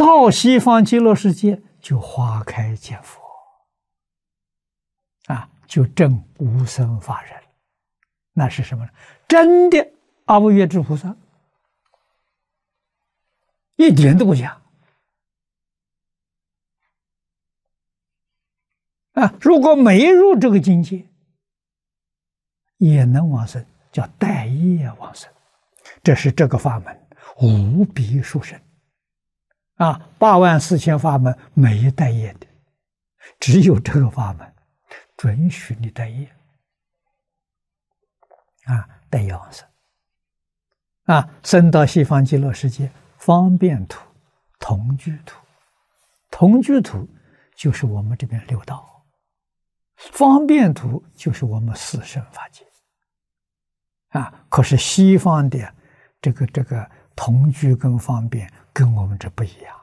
到西方极乐世界就花开见佛，啊，就证无生法忍，那是什么呢？真的阿弥陀佛菩萨，一点都不假。啊，如果没入这个境界，也能往生，叫待业往生，这是这个法门，无比殊胜。啊，八万四千法门没带业的，只有这个法门准许你带业啊，带业往生啊，生到西方极乐世界方便土同居土，同居土就是我们这边六道，方便土就是我们四圣法界啊。可是西方的这个这个同居更方便。跟我们这不一样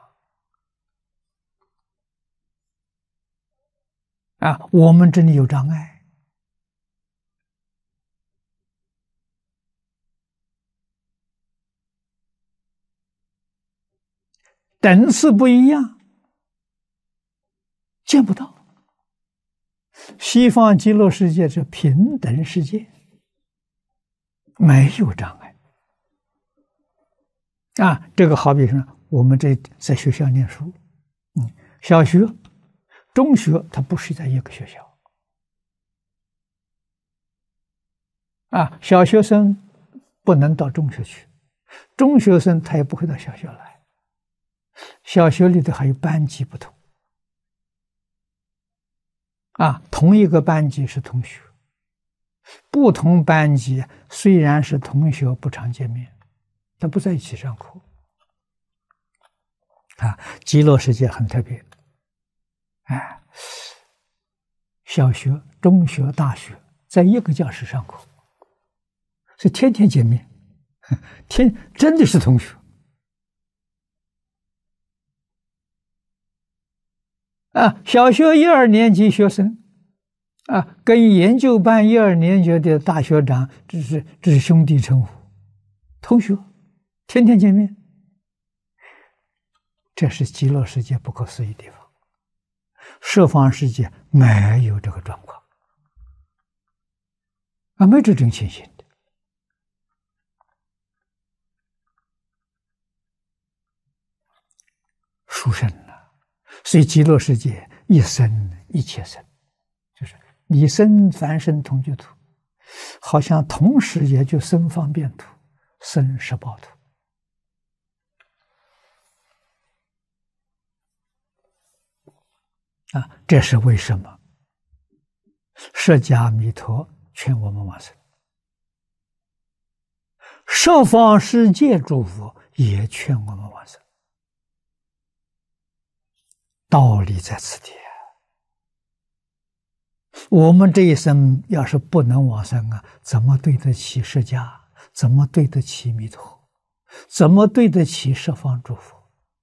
啊！我们这里有障碍，等次不一样，见不到。西方极乐世界是平等世界，没有障碍。啊，这个好比说，我们在在学校念书，嗯，小学、中学，它不是在一个学校。啊，小学生不能到中学去，中学生他也不会到小学来。小学里头还有班级不同。啊，同一个班级是同学，不同班级虽然是同学，不常见面。他不在一起上课，啊，极乐世界很特别，哎，小学、中学、大学在一个教室上课，是天天见面，天真的是同学啊！小学一二年级学生啊，跟研究班一二年级的大学长，这是这是兄弟称呼，同学。天天见面，这是极乐世界不可思议的地方。十方世界没有这个状况，啊，没这种情形的。殊胜呢，所以极乐世界一生一切生，就是你生凡生同居土，好像同时也就生方便土、生十八土。啊，这是为什么？释迦弥陀劝我们往生，十方世界诸佛也劝我们往生，道理在此地。我们这一生要是不能往生啊，怎么对得起释迦？怎么对得起弥陀？怎么对得起十方诸佛？